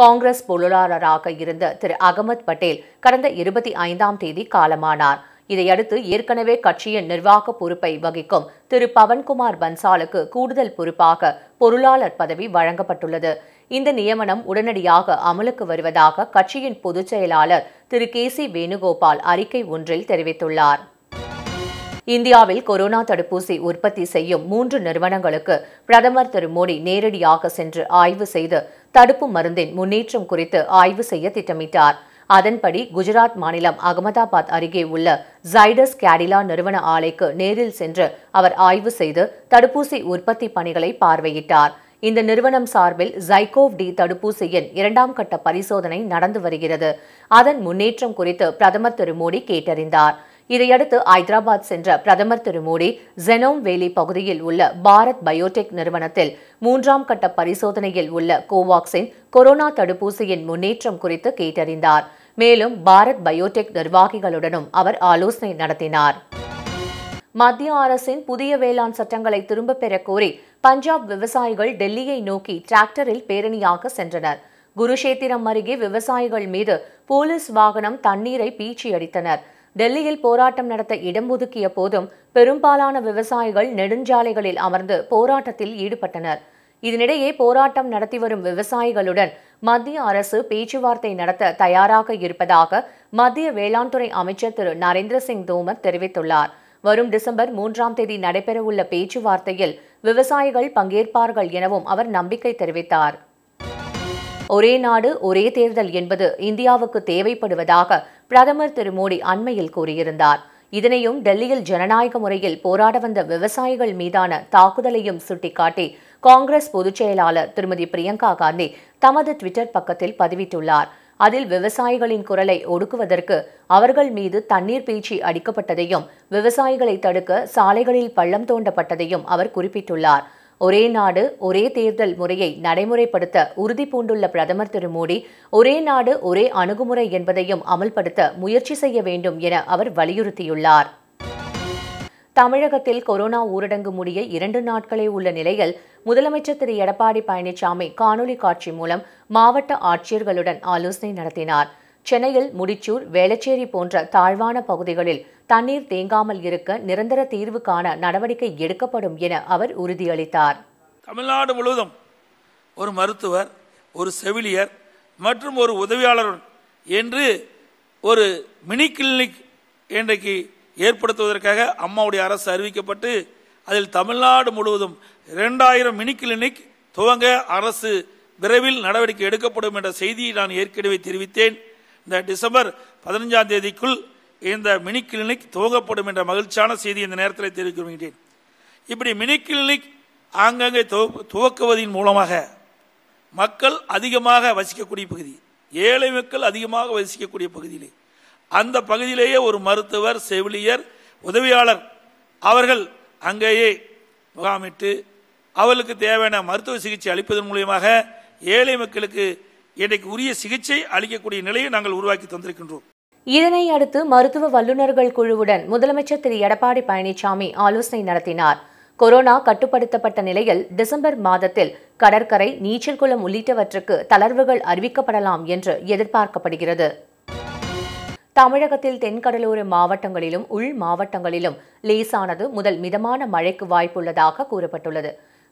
காங்கிரஸ் பொருளாளராக இருந்த திரு அகமத் பட்டேல் கடந்த இருபத்தி ஐந்தாம் தேதி காலமானார் இதையடுத்து ஏற்கனவே கட்சியின் நிர்வாக பொறுப்பை வகிக்கும் திரு பவன்குமார் பன்சாலுக்கு கூடுதல் பொறுப்பாக பொருளாளர் பதவி வழங்கப்பட்டுள்ளது இந்த நியமனம் உடனடியாக அமலுக்கு வருவதாக கட்சியின் பொதுச் செயலாளர் திரு கே சி வேணுகோபால் அறிக்கை ஒன்றில் தெரிவித்துள்ளார் இந்தியாவில் கொரோனா தடுப்பூசி உற்பத்தி செய்யும் மூன்று நிறுவனங்களுக்கு பிரதமர் திரு மோடி நேரடியாக சென்று ஆய்வு செய்து தடுப்பு மருந்தின் முன்னேற்றம் குறித்து ஆய்வு செய்ய திட்டமிட்டார் அதன்படி குஜராத் மாநிலம் அகமதாபாத் அருகே உள்ள ஜைடஸ் கேடிலா நிறுவன ஆலைக்கு நேரில் சென்று அவர் ஆய்வு செய்து தடுப்பூசி உற்பத்தி பணிகளை பார்வையிட்டார் இந்த நிறுவனம் சார்பில் ஜைகோவ் டி தடுப்பூசியின் இரண்டாம் கட்ட பரிசோதனை நடந்து வருகிறது அதன் முன்னேற்றம் குறித்து பிரதமர் திரு மோடி கேட்டறிந்தார் இதையடுத்து ஐதராபாத் சென்ற பிரதமர் திரு மோடி ஜெனோம் வேலி பகுதியில் உள்ள பாரத் பயோடெக் நிறுவனத்தில் மூன்றாம் கட்ட பரிசோதனையில் உள்ள கோவாக்சின் கொரோனா தடுப்பூசியின் முன்னேற்றம் குறித்து கேட்டறிந்தார் மேலும் பாரத் பயோடெக் நிர்வாகிகளுடனும் அவர் ஆலோசனை நடத்தினார் மத்திய அரசின் புதிய வேளாண் சட்டங்களை திரும்பப் பெறக் கோரி பஞ்சாப் விவசாயிகள் டெல்லியை நோக்கி டிராக்டரில் பேரணியாக சென்றனர் குருஷேத்திரம் அருகே விவசாயிகள் மீது போலீஸ் வாகனம் தண்ணீரை பீச்சி அடித்தனர் டெல்லியில் போராட்டம் நடத்த இடம் ஒதுக்கிய போதும் பெரும்பாலான விவசாயிகள் நெடுஞ்சாலைகளில் அமர்ந்து போராட்டத்தில் ஈடுபட்டனர் இதனிடையே போராட்டம் நடத்தி வரும் விவசாயிகளுடன் மத்திய அரசு பேச்சுவார்த்தை நடத்த தயாராக இருப்பதாக மத்திய வேளாண்துறை அமைச்சர் திரு நரேந்திர சிங் தோமர் தெரிவித்துள்ளார் வரும் டிசம்பர் மூன்றாம் தேதி நடைபெறவுள்ள பேச்சுவார்த்தையில் விவசாயிகள் பங்கேற்பார்கள் எனவும் அவர் நம்பிக்கை தெரிவித்தார் ஒரே நாடு ஒரே தேர்தல் என்பது இந்தியாவுக்கு தேவைப்படுவதாக பிரதமர் திரு மோடி அண்மையில் கூறியிருந்தார் இதனையும் டெல்லியில் ஜனநாயக முறையில் போராட வந்த விவசாயிகள் மீதான தாக்குதலையும் சுட்டிக்காட்டி காங்கிரஸ் பொதுச் செயலாளர் திருமதி பிரியங்கா காந்தி தமது டுவிட்டர் பக்கத்தில் பதிவிட்டுள்ளார் அதில் விவசாயிகளின் குரலை ஒடுக்குவதற்கு அவர்கள் மீது தண்ணீர் பீச்சி அடிக்கப்பட்டதையும் விவசாயிகளை தடுக்க சாலைகளில் பள்ளம் தோண்டப்பட்டதையும் அவர் குறிப்பிட்டுள்ளார் ஒரே நாடு ஒரே தேர்தல் முறையை நடைமுறைப்படுத்த உறுதி பூண்டுள்ள பிரதமர் திரு மோடி ஒரே நாடு ஒரே அணுகுமுறை என்பதையும் அமல்படுத்த முயற்சி செய்ய வேண்டும் என அவர் வலியுறுத்தியுள்ளார் தமிழகத்தில் கொரோனா ஊரடங்கு முடிய இரண்டு நாட்களே உள்ள நிலையில் முதலமைச்சர் திரு எடப்பாடி பழனிசாமி காணொலி காட்சி மூலம் மாவட்ட ஆட்சியர்களுடன் ஆலோசனை நடத்தினார் சென்னையில் முடிச்சூர் வேளச்சேரி போன்ற தாழ்வான பகுதிகளில் தண்ணீர் தேங்காமல் இருக்க நிரந்தர தீர்வு காண நடவடிக்கை எடுக்கப்படும் என அவர் உறுதியளித்தார் தமிழ்நாடு முழுவதும் ஒரு மருத்துவர் ஒரு செவிலியர் மற்றும் ஒரு உதவியாளர் என்று ஒரு மினி கிளினிக் இன்றைக்கு ஏற்படுத்துவதற்காக அம்மாவுடைய அரசு அறிவிக்கப்பட்டு அதில் தமிழ்நாடு முழுவதும் இரண்டாயிரம் மினி கிளினிக் துவங்க அரசு விரைவில் நடவடிக்கை எடுக்கப்படும் என்ற செய்தியை நான் ஏற்கனவே தெரிவித்தேன் இந்த டிசம்பர் பதினஞ்சாம் தேதிக்குள் இந்த மினி கிளினிக் துவங்கப்படும் என்ற மகிழ்ச்சியான செய்தி இந்த நேரத்தில் தெரிவிக்க வேண்டேன் இப்படி மினி கிளினிக் ஆங்காங்கே துவக்குவதன் மூலமாக மக்கள் அதிகமாக வசிக்கக்கூடிய பகுதி ஏழை மக்கள் அதிகமாக வசிக்கக்கூடிய பகுதியிலே அந்த பகுதியிலேயே ஒரு மருத்துவர் செவிலியர் உதவியாளர் அவர்கள் அங்கேயே முகாமிட்டு அவர்களுக்கு தேவையான மருத்துவ சிகிச்சை அளிப்பதன் மூலியமாக ஏழை மக்களுக்கு இன்றைக்கு உரிய சிகிச்சை அளிக்கக்கூடிய நிலையை நாங்கள் உருவாக்கி தந்திருக்கின்றோம் இதனை அடுத்து மருத்துவ வல்லுநர்கள் குழுவுடன் முதலமைச்சர் திரு எடப்பாடி பழனிசாமி ஆலோசனை நடத்தினார் கொரோனா கட்டுப்படுத்தப்பட்ட நிலையில் டிசம்பர் மாதத்தில் கடற்கரை நீச்சல் குளம் உள்ளிட்டவற்றுக்கு தளர்வுகள் அறிவிக்கப்படலாம் என்று எதிர்பார்க்கப்படுகிறது தமிழகத்தில் தென்கடலோர மாவட்டங்களிலும் உள் மாவட்டங்களிலும் லேசானது முதல் மிதமான மழைக்கு வாய்ப்புள்ளதாக கூறப்பட்டுள்ளது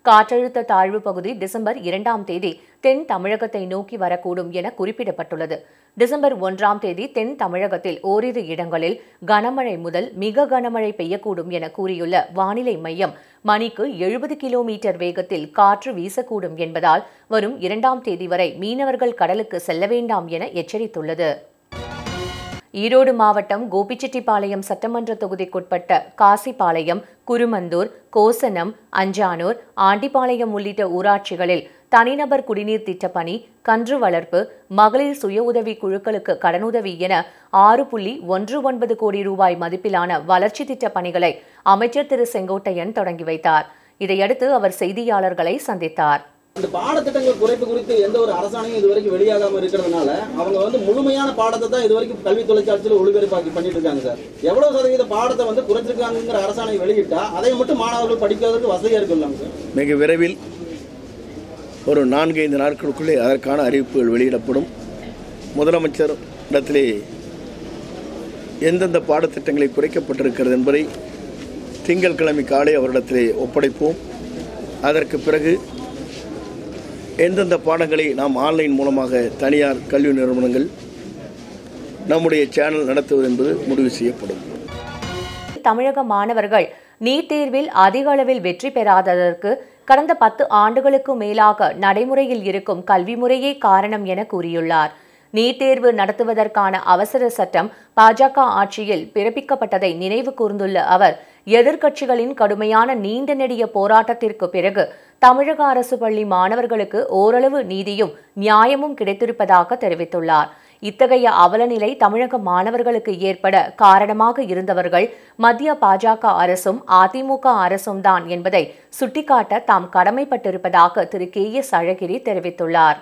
காற்றழுத்த தாழ்வு பகுதி டிசம்பர் இரண்டாம் தேதி தென் தமிழகத்தை நோக்கி வரக்கூடும் என குறிப்பிடப்பட்டுள்ளது டிசம்பர் ஒன்றாம் தேதி தென் தமிழகத்தில் ஓரிரு இடங்களில் கனமழை முதல் மிக கனமழை பெய்யக்கூடும் என கூறியுள்ள வானிலை மையம் மணிக்கு எழுபது கிலோமீட்டர் வேகத்தில் காற்று வீசக்கூடும் என்பதால் வரும் இரண்டாம் தேதி வரை மீனவர்கள் கடலுக்கு செல்ல வேண்டாம் என எச்சரித்துள்ளது ஈரோடு மாவட்டம் கோபிச்செட்டிப்பாளையம் சட்டமன்ற தொகுதிக்குட்பட்ட காசிப்பாளையம் குருமந்தூர் கோசனம் அஞ்சானூர் ஆண்டிப்பாளையம் உள்ளிட்ட ஊராட்சிகளில் தனிநபர் குடிநீர் திட்டப்பணி கன்று வளர்ப்பு மகளிர் சுய உதவி குழுக்களுக்கு கடனுதவி என ஆறு புள்ளி ஒன்று ஒன்பது கோடி ரூபாய் மதிப்பிலான வளர்ச்சி திட்டப் பணிகளை அமைச்சர் திரு செங்கோட்டையன் தொடங்கி வைத்தார் இதையடுத்து அவர் செய்தியாளர்களை சந்தித்தார் இந்த பாடத்திட்டங்கள் குறைப்பு குறித்து எந்த ஒரு அரசாணையும் இது வரைக்கும் வெளியாகாம இருக்கிறதுனால அவங்க வந்து முழுமையான பாடத்தை தான் இது வரைக்கும் கல்வி தொலைக்காட்சியில் ஒளிபரப்பாக்கி பண்ணிட்டு இருக்காங்க சார் எவ்வளவு சதவீத பாடத்தை வந்து குறைச்சிருக்காங்கிற அரசாணை வெளியிட்டா அதை மட்டும் மாணவர்கள் படிக்கிறதுக்கு வசதியா இருக்குல்லாங்க சார் மிக விரைவில் ஒரு நான்கு ஐந்து நாட்களுக்குள்ளே அதற்கான அறிவிப்புகள் வெளியிடப்படும் முதலமைச்சர் இடத்திலே எந்தெந்த பாடத்திட்டங்களை குறைக்கப்பட்டிருக்கிறது என்பதை திங்கள்கிழமை காலை அவரிடத்திலே ஒப்படைப்போம் அதற்கு பிறகு எந்தெந்த பாடங்களை நாம் ஆன்லைன் மூலமாக தனியார் கல்வி நிறுவனங்கள் நம்முடைய சேனல் நடத்துவது என்பது முடிவு செய்யப்படும் தமிழக மாணவர்கள் நீட் தேர்வில் அதிக அளவில் வெற்றி பெறாததற்கு கடந்த பத்து ஆண்டுகளுக்கு மேலாக நடைமுறையில் இருக்கும் கல்வி முறையே காரணம் என கூறியுள்ளார் நீட் தேர்வு நடத்துவதற்கான அவசர சட்டம் பாஜக ஆட்சியில் பிறப்பிக்கப்பட்டதை நினைவு கூர்ந்துள்ள அவர் எதிர்க்கட்சிகளின் கடுமையான நீண்ட நெடிய போராட்டத்திற்கு பிறகு தமிழக அரசு பள்ளி மாணவர்களுக்கு ஓரளவு நீதியும் நியாயமும் கிடைத்திருப்பதாக தெரிவித்துள்ளார் இத்தகைய அவலநிலை தமிழக மாணவர்களுக்கு ஏற்பட காரணமாக இருந்தவர்கள் மத்திய பாஜக அரசும் அதிமுக அரசும் தான் என்பதை சுட்டிக்காட்ட தாம் கடமைப்பட்டிருப்பதாக திரு கே எஸ் அழகிரி தெரிவித்துள்ளார்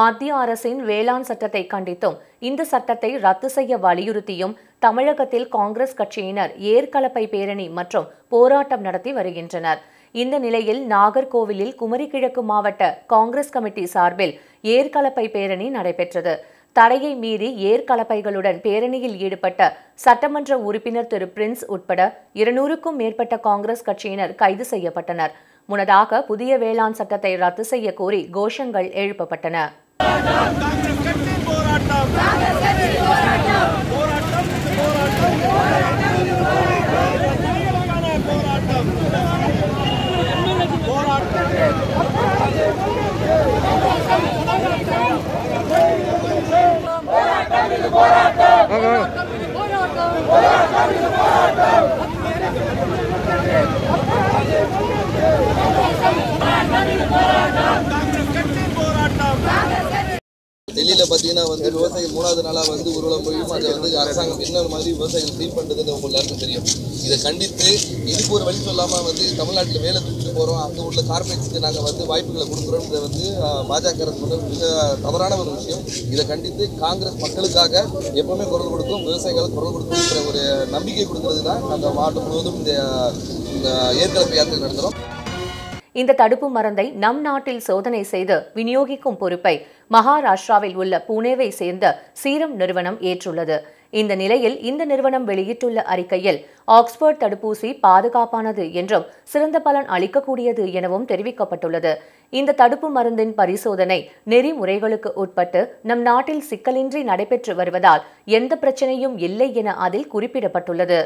மத்திய அரசின் வேளாண் சட்டத்தை கண்டித்தும் இந்த சட்டத்தை ரத்து செய்ய வலியுறுத்தியும் தமிழகத்தில் காங்கிரஸ் கட்சியினர் ஏர்கலப்பை பேரணி மற்றும் போராட்டம் நடத்தி வருகின்றனர் இந்த நிலையில் நாகர்கோவிலில் குமரி கிழக்கு மாவட்ட காங்கிரஸ் கமிட்டி சார்பில் ஏர்கலப்பை பேரணி நடைபெற்றது தடையை மீறி ஏர்கலப்பைகளுடன் பேரணியில் ஈடுபட்ட சட்டமன்ற உறுப்பினர் திரு பிரின்ஸ் உட்பட இருநூறுக்கும் மேற்பட்ட காங்கிரஸ் கட்சியினர் கைது செய்யப்பட்டனர் முன்னதாக புதிய வேளாண் சட்டத்தை ரத்து செய்ய கோரி கோஷங்கள் எழுப்பப்பட்டன டெல்லியில் பார்த்தீங்கன்னா வந்து விவசாயிகள் மூணாவது நாளாக வந்து ஊர்வலம் போயும் அதை வந்து அரசாங்கம் என்ன மாதிரி விவசாயிகள் ஃபீல் பண்ணுறதுன்னு உங்களுக்கு எல்லாருக்கும் தெரியும் இதை கண்டித்து இதுக்கு ஒரு வழி சொல்லாமல் வந்து தமிழ்நாட்டில் வேலை போகிறோம் அங்கே உள்ள கார்பரேட்ஸ்க்கு நாங்கள் வந்து வாய்ப்புகளை கொடுக்குறோம்ன்றத வந்து பாஜக அரசு மிக தவறான ஒரு விஷயம் இதை கண்டித்து காங்கிரஸ் மக்களுக்காக எப்பவுமே குரல் கொடுக்கும் விவசாயிகளுக்கு குரல் கொடுக்கணுங்கிற ஒரு நம்பிக்கை கொடுக்கறது தான் நாங்கள் மாவட்டம் முழுவதும் இந்த ஏற்கனவே யாத்திரை நடத்துகிறோம் இந்த தடுப்பு மருந்தை நம் நாட்டில் சோதனை செய்து விநியோகிக்கும் பொறுப்பை மகாராஷ்டிராவில் உள்ள புனேவை சேர்ந்த சீரம் நிறுவனம் ஏற்றுள்ளது இந்த நிலையில் இந்த நிறுவனம் வெளியிட்டுள்ள அறிக்கையில் ஆக்ஸ்போர்ட் தடுப்பூசி பாதுகாப்பானது என்றும் சிறந்த பலன் அளிக்கக்கூடியது எனவும் தெரிவிக்கப்பட்டுள்ளது இந்த தடுப்பு மருந்தின் பரிசோதனை நெறிமுறைகளுக்கு உட்பட்டு நம் நாட்டில் சிக்கலின்றி நடைபெற்று வருவதால் எந்த பிரச்சனையும் இல்லை என அதில் குறிப்பிடப்பட்டுள்ளது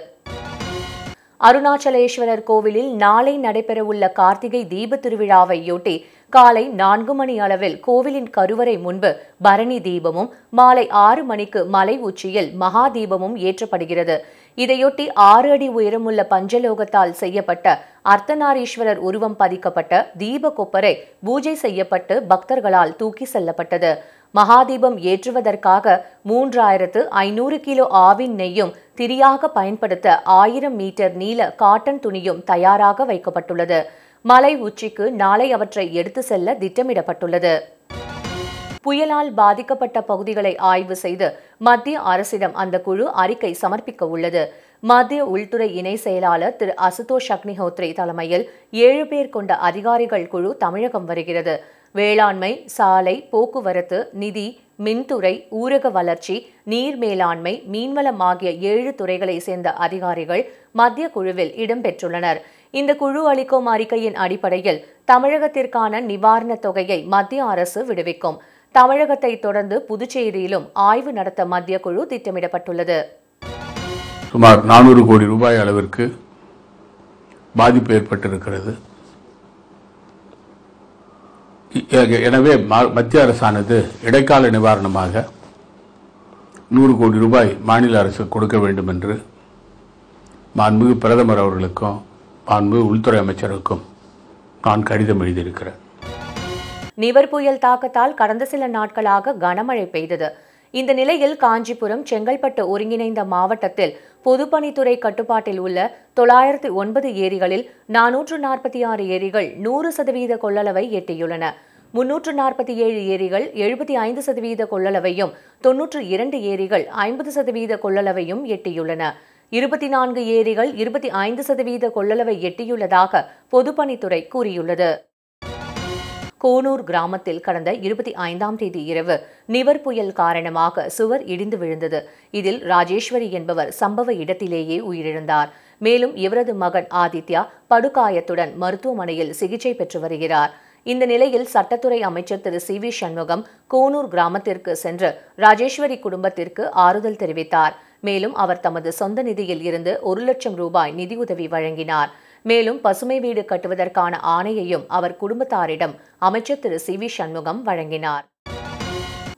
அருணாச்சலேஸ்வரர் கோவிலில் நாளை நடைபெறவுள்ள கார்த்திகை தீப திருவிழாவையொட்டி காலை நான்கு மணி அளவில் கோவிலின் கருவறை முன்பு பரணி தீபமும் மாலை ஆறு மணிக்கு மலை உச்சியில் மகா தீபமும் ஏற்றப்படுகிறது இதையொட்டி ஆறு அடி உயரமுள்ள பஞ்சலோகத்தால் செய்யப்பட்ட அர்த்தநாரீஸ்வரர் உருவம் பதிக்கப்பட்ட தீப கொப்பரை பூஜை செய்யப்பட்டு பக்தர்களால் தூக்கி செல்லப்பட்டது மகாதீபம் ஏற்றுவதற்காக மூன்றாயிரத்து ஐநூறு கிலோ ஆவின் நெய்யும் திரியாக பயன்படுத்த ஆயிரம் மீட்டர் நீள காட்டன் துணியும் தயாராக வைக்கப்பட்டுள்ளது மலை உச்சிக்கு நாளை அவற்றை எடுத்து செல்ல திட்டமிடப்பட்டுள்ளது புயலால் பாதிக்கப்பட்ட பகுதிகளை ஆய்வு செய்து மத்திய அரசிடம் அந்த குழு அறிக்கை சமர்ப்பிக்க உள்ளது மத்திய உள்துறை இணை செயலாளர் திரு அசுதோஷ் அக்னிஹோத்ரி தலைமையில் ஏழு பேர் கொண்ட அதிகாரிகள் குழு தமிழகம் வருகிறது வேளாண்மை சாலை போக்குவரத்து நிதி மின்துறை ஊரக வளர்ச்சி நீர் மேலாண்மை மீன்வளம் ஆகிய ஏழு துறைகளை சேர்ந்த அதிகாரிகள் மத்திய குழுவில் இடம்பெற்றுள்ளனர் இந்த குழு அளிக்கும் அறிக்கையின் அடிப்படையில் தமிழகத்திற்கான நிவாரணத் தொகையை மத்திய அரசு விடுவிக்கும் தமிழகத்தை தொடர்ந்து புதுச்சேரியிலும் ஆய்வு நடத்த மத்திய குழு திட்டமிடப்பட்டுள்ளது சுமார் நானூறு கோடி ரூபாய் அளவிற்கு பாதிப்பு ஏற்பட்டிருக்கிறது எனவே மத்திய அரசானது இடைக்கால நிவாரணமாக நூறு கோடி ரூபாய் மாநில அரசு கொடுக்க வேண்டும் என்று மாண்புமிகு பிரதமர் அவர்களுக்கும் மாண்பு உள்துறை அமைச்சருக்கும் நான் கடிதம் எழுதியிருக்கிறேன் நிவர் புயல் தாக்கத்தால் கடந்த சில நாட்களாக கனமழை பெய்தது இந்த நிலையில் காஞ்சிபுரம் செங்கல்பட்டு ஒருங்கிணைந்த மாவட்டத்தில் பொதுப்பணித்துறை கட்டுப்பாட்டில் உள்ள தொள்ளாயிரத்து ஒன்பது ஏரிகளில் நானூற்று நாற்பத்தி ஆறு ஏரிகள் நூறு சதவீத கொள்ளளவை எட்டியுள்ளன முன்னூற்று நாற்பத்தி ஏழு ஏரிகள் எழுபத்தி ஐந்து சதவீத கொள்ளளவையும் தொன்னூற்று இரண்டு ஏரிகள் ஐம்பது சதவீத கொள்ளளவையும் எட்டியுள்ளன இருபத்தி நான்கு ஏரிகள் இருபத்தி ஐந்து சதவீத கொள்ளளவை எட்டியுள்ளதாக பொதுப்பணித்துறை கூறியுள்ளது கோனூர் கிராமத்தில் கடந்த இருபத்தி ஐந்தாம் தேதி இரவு நிவர் புயல் காரணமாக சுவர் இடிந்து விழுந்தது இதில் ராஜேஸ்வரி என்பவர் சம்பவ இடத்திலேயே உயிரிழந்தார் மேலும் இவரது மகன் ஆதித்யா படுகாயத்துடன் மருத்துவமனையில் சிகிச்சை பெற்று வருகிறார் இந்த நிலையில் சட்டத்துறை அமைச்சர் திரு சி வி சண்முகம் கோனூர் கிராமத்திற்கு சென்று ராஜேஸ்வரி குடும்பத்திற்கு ஆறுதல் தெரிவித்தார் மேலும் அவர் தமது சொந்த நிதியில் இருந்து ஒரு லட்சம் ரூபாய் நிதியுதவி வழங்கினார் மேலும் பசுமை வீடு கட்டுவதற்கான ஆணையையும் அவர் குடும்பத்தாரிடம் அமைச்சர் திரு சி வி சண்முகம் வழங்கினார்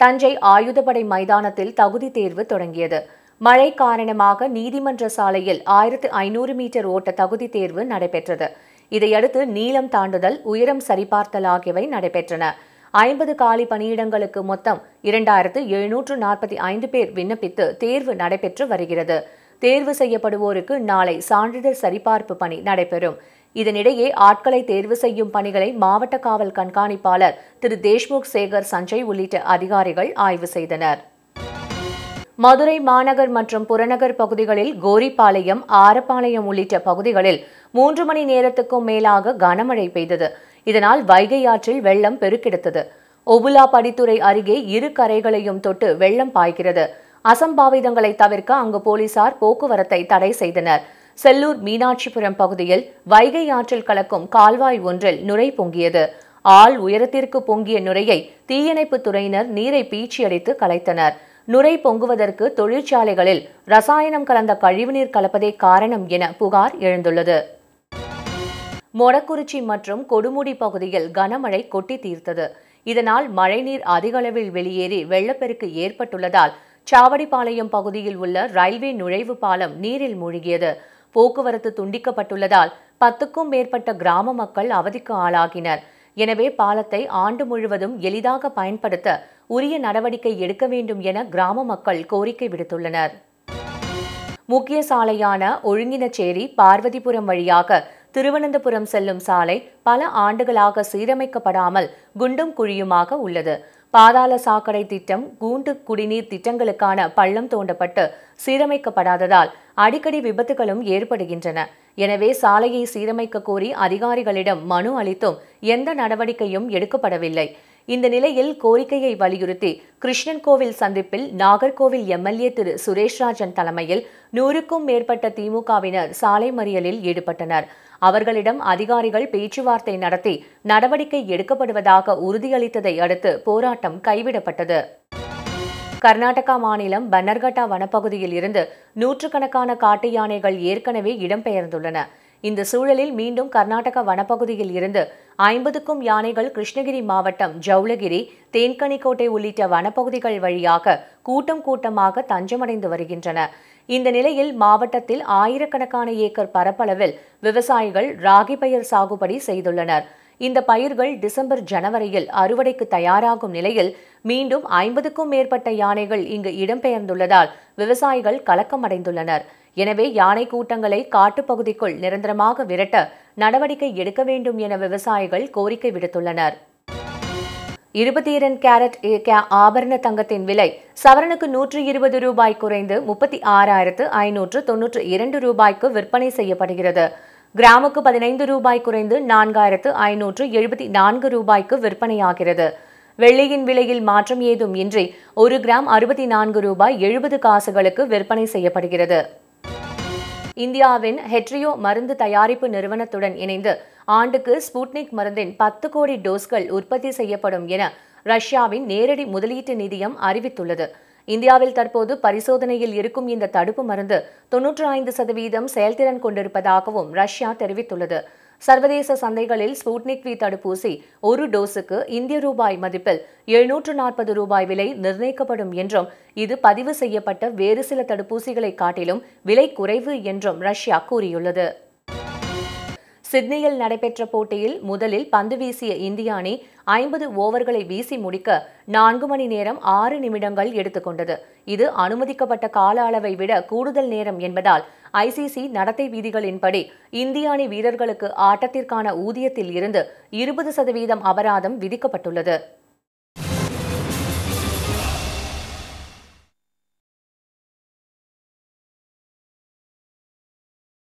தஞ்சை ஆயுதப்படை மைதானத்தில் தகுதி தேர்வு தொடங்கியது மழை காரணமாக நீதிமன்ற சாலையில் ஆயிரத்து ஐநூறு மீட்டர் ஓட்ட தகுதி தேர்வு நடைபெற்றது இதையடுத்து நீளம் தாண்டுதல் உயரம் சரிபார்த்தல் ஆகியவை நடைபெற்றன ஐம்பது காலி பணியிடங்களுக்கு மொத்தம் இரண்டாயிரத்து எழுநூற்று நாற்பத்தி ஐந்து பேர் விண்ணப்பித்து தேர்வு நடைபெற்று வருகிறது தேர்வு செய்யப்படுவோருக்கு நாளை சான்றிதழ் சரிபார்ப்பு பணி நடைபெறும் இதனிடையே ஆட்களை தேர்வு செய்யும் பணிகளை மாவட்ட காவல் கண்காணிப்பாளர் திரு தேஷ்முக் சேகர் சஞ்சய் உள்ளிட்ட அதிகாரிகள் ஆய்வு செய்தனர் மதுரை மாநகர் மற்றும் புறநகர் பகுதிகளில் கோரிப்பாளையம் ஆரப்பாளையம் உள்ளிட்ட பகுதிகளில் மூன்று மணி நேரத்துக்கும் மேலாக கனமழை பெய்தது இதனால் வைகை ஆற்றில் வெள்ளம் பெருக்கெடுத்தது ஒபுலா படித்துறை அருகே இரு கரைகளையும் தொட்டு வெள்ளம் பாய்கிறது அசம்பாவிதங்களை தவிர்க்க அங்கு போலீசார் போக்குவரத்தை தடை செய்தனர் செல்லூர் மீனாட்சிபுரம் பகுதியில் வைகை ஆற்றில் கலக்கும் கால்வாய் ஒன்றில் நுரை பொங்கியது ஆள் உயரத்திற்கு பொங்கிய நுரையை தீயணைப்பு துறையினர் நீரை பீச்சியடித்து கலைத்தனர் நுரை பொங்குவதற்கு தொழிற்சாலைகளில் ரசாயனம் கலந்த கழிவுநீர் கலப்பதே காரணம் என புகார் எழுந்துள்ளது மொடக்குறிச்சி மற்றும் கொடுமுடி பகுதியில் கனமழை கொட்டி தீர்த்தது இதனால் மழைநீர் அதிகளவில் வெளியேறி வெள்ளப்பெருக்கு ஏற்பட்டுள்ளதால் சாவடிப்பாளையம் பகுதியில் உள்ள ரயில்வே நுழைவு பாலம் நீரில் மூழ்கியது போக்குவரத்து துண்டிக்கப்பட்டுள்ளதால் பத்துக்கும் மேற்பட்ட கிராம மக்கள் அவதிக்கு ஆளாகினர் எனவே பாலத்தை ஆண்டு முழுவதும் எளிதாக பயன்படுத்த உரிய நடவடிக்கை எடுக்க வேண்டும் என கிராம மக்கள் கோரிக்கை விடுத்துள்ளனர் முக்கிய சாலையான ஒழுங்கினச்சேரி பார்வதிபுரம் வழியாக திருவனந்தபுரம் செல்லும் சாலை பல ஆண்டுகளாக சீரமைக்கப்படாமல் குண்டும் குழியுமாக உள்ளது பாதாள சாக்கடை திட்டம் கூண்டு குடிநீர் திட்டங்களுக்கான பள்ளம் தோண்டப்பட்டு சீரமைக்கப்படாததால் அடிக்கடி விபத்துகளும் ஏற்படுகின்றன எனவே சாலையை சீரமைக்க கோரி அதிகாரிகளிடம் மனு அளித்தும் எந்த நடவடிக்கையும் எடுக்கப்படவில்லை இந்த நிலையில் கோரிக்கையை வலியுறுத்தி கிருஷ்ணன் கோவில் சந்திப்பில் நாகர்கோவில் எம்எல்ஏ திரு சுரேஷ்ராஜன் தலைமையில் நூறுக்கும் மேற்பட்ட திமுகவினர் சாலை மறியலில் ஈடுபட்டனர் அவர்களிடம் அதிகாரிகள் பேச்சுவார்த்தை நடத்தி நடவடிக்கை எடுக்கப்படுவதாக உறுதியளித்ததை அடுத்து போராட்டம் கைவிடப்பட்டது கர்நாடகா மாநிலம் பன்னர்கட்டா வனப்பகுதியில் இருந்து நூற்றுக்கணக்கான காட்டு யானைகள் ஏற்கனவே இடம்பெயர்ந்துள்ளன இந்த சூழலில் மீண்டும் கர்நாடக வனப்பகுதியில் இருந்து ஐம்பதுக்கும் யானைகள் கிருஷ்ணகிரி மாவட்டம் ஜவுளகிரி தேன்கனிக்கோட்டை உள்ளிட்ட வனப்பகுதிகள் வழியாக கூட்டம் கூட்டமாக தஞ்சமடைந்து வருகின்றன இந்த நிலையில் மாவட்டத்தில் ஆயிரக்கணக்கான ஏக்கர் பரப்பளவில் விவசாயிகள் ராகி பயிர் சாகுபடி செய்துள்ளனர் இந்த பயிர்கள் டிசம்பர் ஜனவரியில் அறுவடைக்கு தயாராகும் நிலையில் மீண்டும் ஐம்பதுக்கும் மேற்பட்ட யானைகள் இங்கு இடம்பெயர்ந்துள்ளதால் விவசாயிகள் கலக்கமடைந்துள்ளனர் எனவே யானை கூட்டங்களை காட்டுப்பகுதிக்குள் நிரந்தரமாக விரட்ட நடவடிக்கை எடுக்க வேண்டும் என விவசாயிகள் கோரிக்கை விடுத்துள்ளனர் இருபத்தி இரண்டு கேரட் ஆபரண தங்கத்தின் விலை சவரனுக்கு நூற்று இருபது ரூபாய் குறைந்து முப்பத்தி ஆறாயிரத்து ஐநூற்று தொன்னூற்று இரண்டு ரூபாய்க்கு விற்பனை செய்யப்படுகிறது கிராமுக்கு பதினைந்து ரூபாய் குறைந்து நான்காயிரத்து ஐநூற்று எழுபத்தி நான்கு ரூபாய்க்கு விற்பனையாகிறது வெள்ளியின் விலையில் மாற்றம் ஏதும் இன்றி ஒரு கிராம் அறுபத்தி நான்கு ரூபாய் எழுபது காசுகளுக்கு விற்பனை செய்யப்படுகிறது இந்தியாவின் ஹெட்ரியோ மருந்து தயாரிப்பு நிறுவனத்துடன் இணைந்து ஆண்டுக்கு ஸ்புட்னிக் மருந்தின் பத்து கோடி டோஸ்கள் உற்பத்தி செய்யப்படும் என ரஷ்யாவின் நேரடி முதலீட்டு நிதியம் அறிவித்துள்ளது இந்தியாவில் தற்போது பரிசோதனையில் இருக்கும் இந்த தடுப்பு மருந்து தொன்னூற்று ஐந்து சதவீதம் செயல்திறன் கொண்டிருப்பதாகவும் ரஷ்யா தெரிவித்துள்ளது சர்வதேச சந்தைகளில் ஸ்புட்னிக் வி தடுப்பூசி ஒரு டோஸுக்கு இந்திய ரூபாய் மதிப்பில் எழுநூற்று நாற்பது ரூபாய் விலை நிர்ணயிக்கப்படும் என்றும் இது பதிவு செய்யப்பட்ட வேறு சில தடுப்பூசிகளை காட்டிலும் விலை குறைவு என்றும் ரஷ்யா கூறியுள்ளது சிட்னியில் நடைபெற்ற போட்டியில் முதலில் பந்து வீசிய இந்திய அணி ஐம்பது ஓவர்களை வீசி முடிக்க நான்கு மணி நேரம் ஆறு நிமிடங்கள் எடுத்துக்கொண்டது இது அனுமதிக்கப்பட்ட கால அளவை விட கூடுதல் நேரம் என்பதால் ஐசிசி நடத்தை விதிகளின்படி இந்திய அணி வீரர்களுக்கு ஆட்டத்திற்கான ஊதியத்தில் இருந்து இருபது சதவீதம் அபராதம் விதிக்கப்பட்டுள்ளது